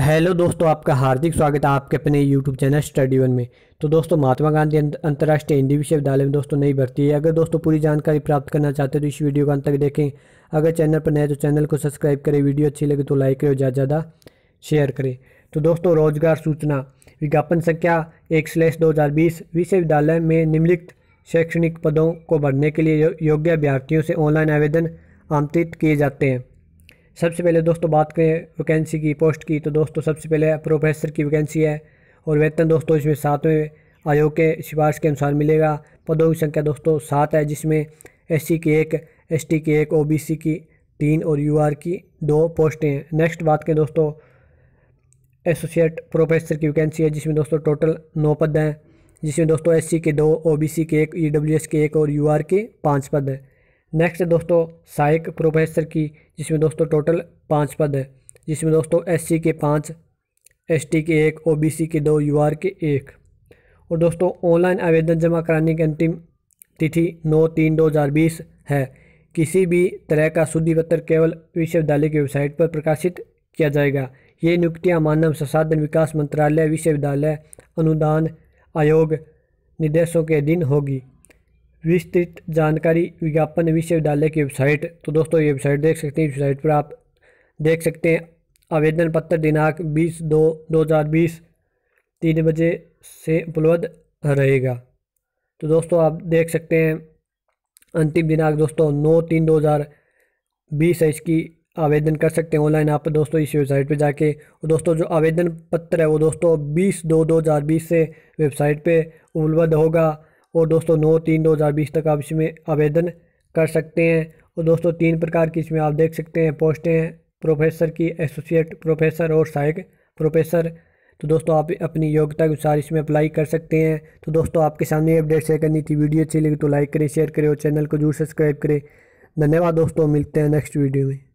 hello दोस्तों आपका हार्दिक स्वागत है आपके अपने यूट्यूब चैनल स्टडी वन में तो दोस्तों महात्मा गांधी अंतर्राष्ट्रीय हिंदी विश्वविद्यालय में दोस्तों नई भर्ती है अगर दोस्तों पूरी जानकारी प्राप्त करना चाहते हैं तो इस वीडियो को अंत तक देखें अगर चैनल पर नए तो चैनल को सब्सक्राइब करें वीडियो अच्छी लगे तो लाइक करें ज़्यादा ज़्यादा शेयर करें तो दोस्तों रोजगार सूचना विज्ञापन संख्या एक स्लैश दो विश्वविद्यालय में निम्नलिखित शैक्षणिक पदों को भरने के लिए योग्य अभ्यर्थियों से ऑनलाइन आवेदन आमंत्रित किए जाते हैं सबसे पहले दोस्तों बात करें वैकेंसी की पोस्ट की तो दोस्तों सबसे पहले प्रोफेसर की वैकेंसी है और वेतन दोस्तों इसमें सातवें आयोग के सिफारिश के अनुसार मिलेगा पदों की संख्या दोस्तों सात है जिसमें एस की एक एस की एक ओ की तीन और यू की दो पोस्टें हैं नेक्स्ट बात करें दोस्तों एसोसिएट प्रोफेसर की वैकेंसी है जिसमें दोस्तों टोटल नौ पद हैं जिसमें दोस्तों एस के दो ओ के एक ई के एक और यू के पाँच पद हैं नेक्स्ट दोस्तों सहायक प्रोफेसर की जिसमें दोस्तों टोटल पाँच पद है जिसमें दोस्तों एससी के पाँच एसटी के एक ओबीसी के दो यूआर के एक और दोस्तों ऑनलाइन आवेदन जमा कराने की अंतिम तिथि नौ तीन दो हज़ार बीस है किसी भी तरह का शुद्धि पत्र केवल विश्वविद्यालय की वेबसाइट पर प्रकाशित किया जाएगा ये नियुक्तियाँ मानव संसाधन विकास मंत्रालय विश्वविद्यालय अनुदान आयोग निर्देशों के अधीन होगी विस्तृत जानकारी विज्ञापन विश्वविद्यालय की वेबसाइट तो दोस्तों ये वेबसाइट देख सकते हैं वेबसाइट पर आप देख सकते हैं आवेदन पत्र दिनांक 20 दो 2020 तीन बजे से उपलब्ध रहेगा तो दोस्तों आप देख सकते हैं अंतिम दिनांक दोस्तों नौ तीन दो हज़ार बीस है इसकी आवेदन कर सकते हैं ऑनलाइन आप दोस्तों इस वेबसाइट पर जाके और दोस्तों जो आवेदन पत्र है वो दोस्तों बीस दो दो हज़ार बीस से वेबसाइट पर उपलब्ध होगा और दोस्तों नौ तीन दो हज़ार बीस तक आप इसमें आवेदन कर सकते हैं और दोस्तों तीन प्रकार की इसमें आप देख सकते हैं पोस्टें हैं प्रोफेसर की एसोसिएट प्रोफेसर और सहायक प्रोफेसर तो दोस्तों आप अपनी योग्यता के अनुसार इसमें अप्लाई कर सकते हैं तो दोस्तों आपके सामने अपडेट शेयर करनी थी वीडियो अच्छी लगी तो लाइक करें शेयर करें और चैनल को जरूर सब्सक्राइब करें धन्यवाद दोस्तों मिलते हैं नेक्स्ट वीडियो में